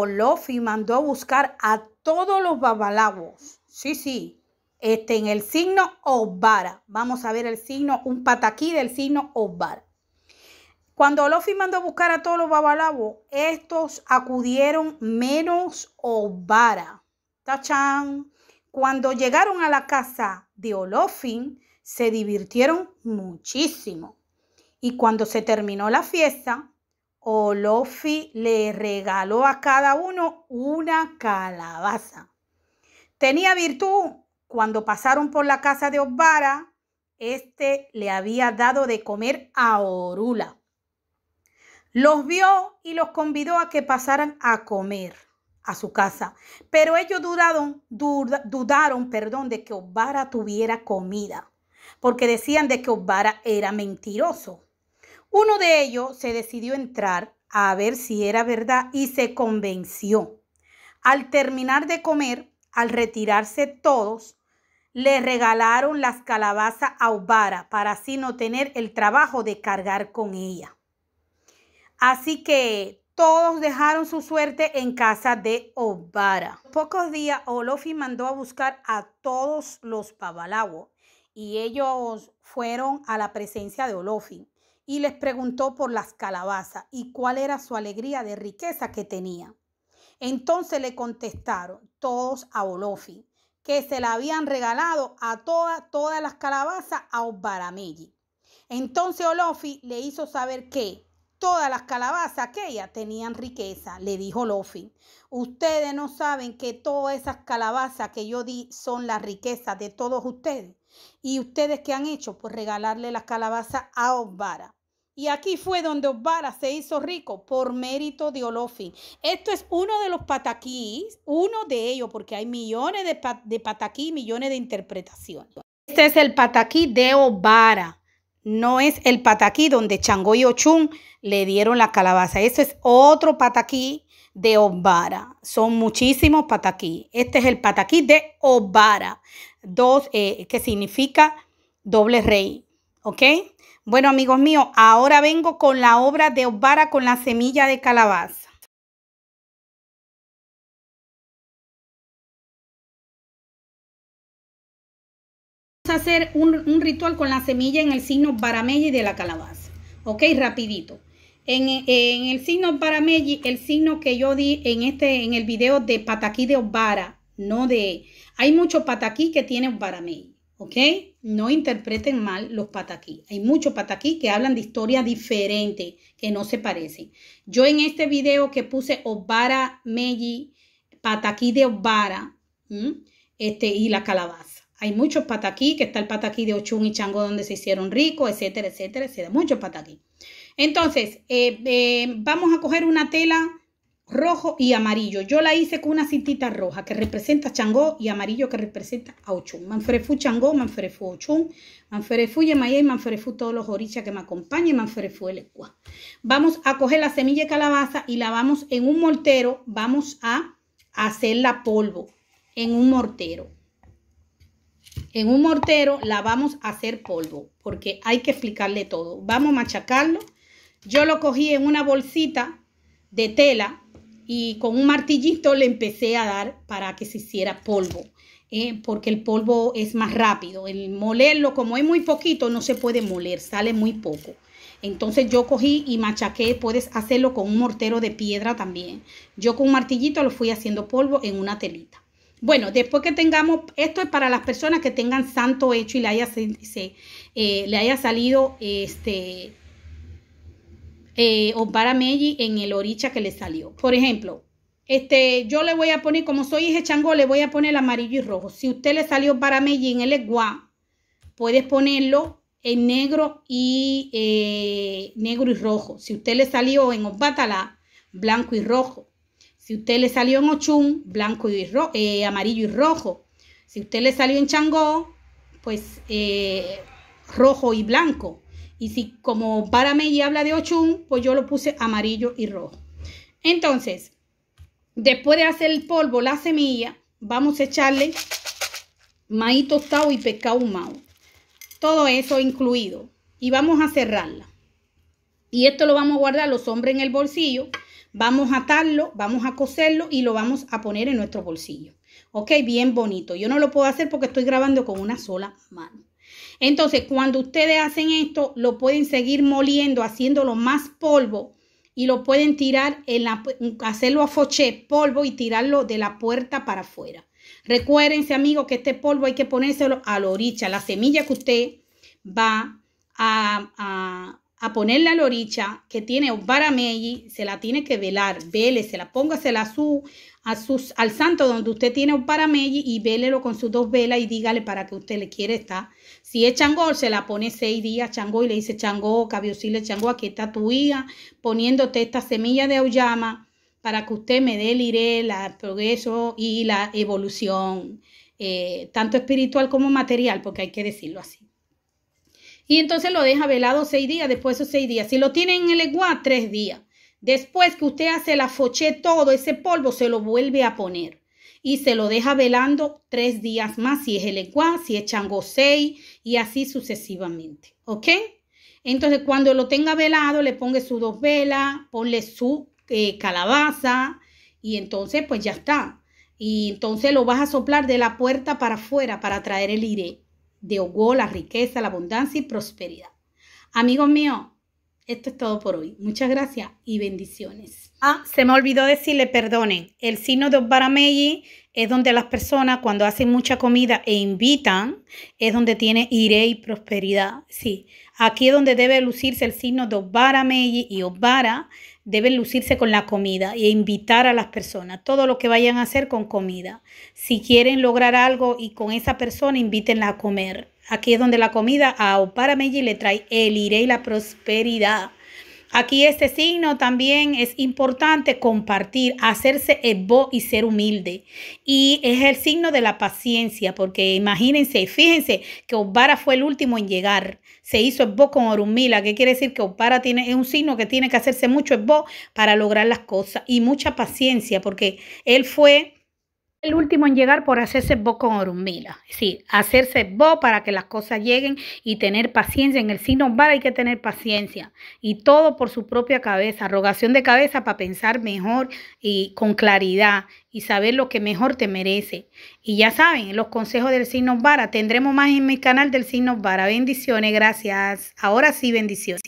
Olofi mandó a buscar a todos los babalabos. Sí, sí. Este, en el signo Obara. Vamos a ver el signo, un pataquí del signo Obara. Cuando Olofi mandó a buscar a todos los babalabos, estos acudieron menos Obara. Tachán. Cuando llegaron a la casa de Olofin, se divirtieron muchísimo. Y cuando se terminó la fiesta, Olofi le regaló a cada uno una calabaza. Tenía virtud. Cuando pasaron por la casa de Osvara, este le había dado de comer a Orula. Los vio y los convidó a que pasaran a comer a su casa. Pero ellos dudaron, dudaron perdón, de que Osbara tuviera comida, porque decían de que Osbara era mentiroso. Uno de ellos se decidió entrar a ver si era verdad y se convenció. Al terminar de comer, al retirarse todos, le regalaron las calabazas a Obara para así no tener el trabajo de cargar con ella. Así que todos dejaron su suerte en casa de Obara. Pocos días, Olofi mandó a buscar a todos los Pabalawos y ellos fueron a la presencia de Olofi y les preguntó por las calabazas y cuál era su alegría de riqueza que tenía. Entonces le contestaron todos a Olofi que se la habían regalado a todas todas las calabazas a Obaramelli. Entonces Olofi le hizo saber que Todas las calabazas aquellas tenían riqueza, le dijo Lofi. Ustedes no saben que todas esas calabazas que yo di son la riqueza de todos ustedes. ¿Y ustedes qué han hecho? Pues regalarle las calabazas a Osvara. Y aquí fue donde Osvara se hizo rico por mérito de Olofi. Esto es uno de los pataquís, uno de ellos, porque hay millones de, patakís millones de interpretaciones. Este es el pataquí de Obara. No es el pataquí donde Chango y Ochun le dieron la calabaza. Ese es otro pataquí de Obara. Son muchísimos pataquí. Este es el pataquí de Obara. Dos, eh, que significa doble rey. ¿Ok? Bueno, amigos míos, ahora vengo con la obra de Obara con la semilla de calabaza. hacer un, ritual con la semilla en el signo Baramey de la calabaza. Ok, rapidito. En, el signo Baramey, el signo que yo di en este, en el video de pataquí de Obara, no de... Hay muchos pataquí que tiene Barameji. ¿ok? No interpreten mal los pataquí. Hay muchos pataquí que hablan de historias diferentes, que no se parecen. Yo en este video que puse Obara Meji, pataquí de Obara, este, y la calabaza. Hay muchos pataquí, que está el pataquí de Ochun y Chango donde se hicieron ricos, etcétera, etcétera, etcétera. Muchos pataquí. Entonces, eh, eh, vamos a coger una tela rojo y amarillo. Yo la hice con una cintita roja que representa Changó y amarillo que representa a Ochun. Manferefu Changó, Manferefu Ochun, Manferefu Yemayé, Manferefu todos los orichas que me acompañen, Manferefu el Vamos a coger la semilla de calabaza y la vamos en un mortero, vamos a hacerla polvo en un mortero en un mortero la vamos a hacer polvo, porque hay que explicarle todo. Vamos a machacarlo. Yo lo cogí en una bolsita de tela y con un martillito le empecé a dar para que se hiciera polvo, eh, porque el polvo es más rápido. El molerlo, como es muy poquito, no se puede moler, sale muy poco. Entonces yo cogí y machaqué, puedes hacerlo con un mortero de piedra también. Yo con un martillito lo fui haciendo polvo en una telita. Bueno, después que tengamos, esto es para las personas que tengan santo hecho y le haya, se, eh, le haya salido este eh, en el oricha que le salió. Por ejemplo, este, yo le voy a poner, como soy hija chango, le voy a poner amarillo y rojo. Si usted le salió Meji en el Eguá, puedes ponerlo en negro y eh, negro y rojo. Si usted le salió en Obatala, blanco y rojo. Si usted le salió en Ochun, blanco y eh, amarillo y rojo. Si usted le salió en Changó, pues eh, rojo y blanco. Y si como para y habla de Ochun, pues yo lo puse amarillo y rojo. Entonces, después de hacer el polvo, la semilla, vamos a echarle maíz tostado y pescado humado. Todo eso incluido. Y vamos a cerrarla. Y esto lo vamos a guardar los hombres en el bolsillo Vamos a atarlo, vamos a coserlo y lo vamos a poner en nuestro bolsillo. ¿Ok? Bien bonito. Yo no lo puedo hacer porque estoy grabando con una sola mano. Entonces, cuando ustedes hacen esto, lo pueden seguir moliendo, haciéndolo más polvo y lo pueden tirar, en la, hacerlo a foché, polvo y tirarlo de la puerta para afuera. Recuérdense, amigos, que este polvo hay que ponérselo a la orilla, la semilla que usted va a, a, a ponerle a la que tiene un paramelli se la tiene que velar, vele, se la póngasela a su, a sus, al santo donde usted tiene un paramelli y vélelo con sus dos velas y dígale para que usted le quiere estar. Si es Changó, se la pone seis días Changó y le dice Changó, cabiosile Changó, aquí está tu hija, poniéndote esta semilla de auyama para que usted me dé el iré, el progreso y la evolución, eh, tanto espiritual como material, porque hay que decirlo así. Y entonces lo deja velado seis días, después esos seis días. Si lo tiene en el eguá, tres días. Después que usted hace la foche todo ese polvo, se lo vuelve a poner. Y se lo deja velando tres días más, si es el eguá, si es seis y así sucesivamente. ¿Ok? Entonces, cuando lo tenga velado, le ponga sus dos velas, ponle su eh, calabaza, y entonces, pues ya está. Y entonces lo vas a soplar de la puerta para afuera para traer el iré de la riqueza, la abundancia y prosperidad. Amigos míos, esto es todo por hoy. Muchas gracias y bendiciones. Ah, se me olvidó decirle, perdonen, el signo de Obarameyi es donde las personas cuando hacen mucha comida e invitan, es donde tiene iré y prosperidad. Sí, aquí es donde debe lucirse el signo de Obarameyi y Osvara deben lucirse con la comida e invitar a las personas, todo lo que vayan a hacer con comida. Si quieren lograr algo y con esa persona, invítenla a comer. Aquí es donde la comida a Opara Meji le trae el iré y la prosperidad. Aquí este signo también es importante compartir, hacerse ebo y ser humilde. Y es el signo de la paciencia, porque imagínense, fíjense que Obara fue el último en llegar. Se hizo ebo con Orumila, que quiere decir que Obara tiene, es un signo que tiene que hacerse mucho ebo para lograr las cosas y mucha paciencia, porque él fue el último en llegar por hacerse bo con Orumila. decir, hacerse bo para que las cosas lleguen y tener paciencia. En el signo Vara hay que tener paciencia y todo por su propia cabeza, rogación de cabeza para pensar mejor y con claridad y saber lo que mejor te merece. Y ya saben, los consejos del signo Vara. Tendremos más en mi canal del signo Vara. Bendiciones, gracias. Ahora sí, bendiciones.